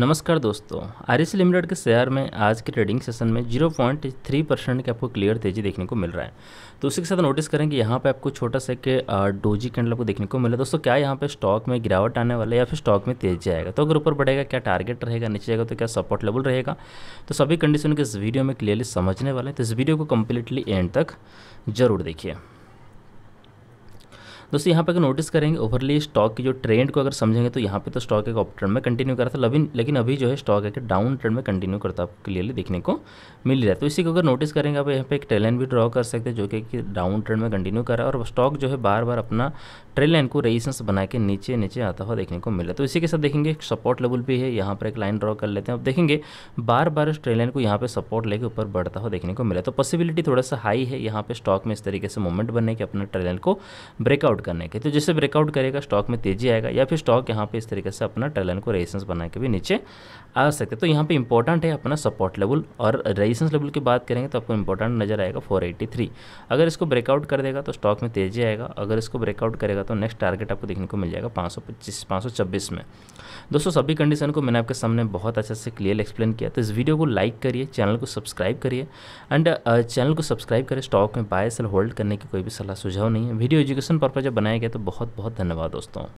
नमस्कार दोस्तों आरिस लिमिटेड के शेयर में आज के ट्रेडिंग सेशन में 0.3 परसेंट की आपको क्लियर तेजी देखने को मिल रहा है तो उसी के साथ नोटिस करें कि यहाँ पे आपको छोटा सा के डोजी कैंडल आपको देखने को मिला दोस्तों क्या यहाँ पे स्टॉक में गिरावट आने वाला है या फिर स्टॉक में तेजी आएगा तो अगर ऊपर बढ़ेगा क्या टारगेट रहेगा नीचे जाएगा तो क्या सपोर्ट लेवल रहेगा तो सभी कंडीशन के इस वीडियो में क्लियरली समझने वाले हैं तो इस वीडियो को कम्प्लीटली एंड तक जरूर देखिए दोस्तों यहाँ पर अगर नोटिस करेंगे ओवरली स्टॉक की जो ट्रेंड को अगर समझेंगे तो यहाँ पे तो स्टॉक एक अप ट्रेंड में कंटिन्यू कर रहा था लेकिन लेकिन अभी जो है स्टॉक एक डाउन ट्रेंड में कंटिन्यू करता आपको क्लियरली देखने को मिल रहा है तो इसी को अगर नोटिस करेंगे आप यहाँ पे एक ट्रेल लाइन भी ड्रॉ कर सकते हैं जो कि डाउन ट्रेंड में कंटिन्यू कर रहा है और स्टॉक जो है बार बार अपना ट्रेल लाइन को रेजिस्टेंस बना के नीचे नीचे आता हुआ देखने को मिल रहा है तो इसी के साथ देखेंगे सपोर्ट लेवल भी है यहाँ पर एक लाइन ड्रॉ कर लेते हैं अब देखेंगे बार बार उस ट्रेल लाइन को यहाँ पर सपोर्ट लेकर ऊपर बढ़ता हुआ देखने को मिला तो पॉसिबिलिटी थोड़ा सा हाई है यहाँ पर स्टॉक में इस तरीके से मूवमेंट बनने के अपने ट्रेल लाइन को ब्रेकआउट ब्रेकआउट करने के तो जैसे ब्रेकआउट करेगा स्टॉक में तेजी आएगा या फिर स्टॉक यहाँ पे इस तरीके से अपना ट्रेलन को रेजिस्टेंस बना के भी नीचे आ सकते तो यहाँ पे इंपॉर्टेंट है अपना सपोर्ट लेवल और रेजिस्टेंस लेवल की बात करेंगे तो आपको इंपॉर्टेंट नजर आएगा 483 अगर इसको ब्रेकआउट कर देगा तो स्टॉक में तेजी आएगा अगर इसको ब्रेकआउट करेगा तो नेक्स्ट टारगेट आपको देखने को मिल जाएगा पाँच सौ में दोस्तों सभी कंडीशन को मैंने आपके सामने बहुत अच्छे से क्लियर एक्सप्लेन किया तो इस वीडियो को लाइक करिए चैनल को सब्सक्राइब करिए एंड चैनल को सब्सक्राइब करें स्टॉक में बाय सेल होल्ड करने की कोई भी सलाह सुझाव नहीं है वीडियो एजुकेशन पर्पज जब बनाया गया तो बहुत बहुत धन्यवाद दोस्तों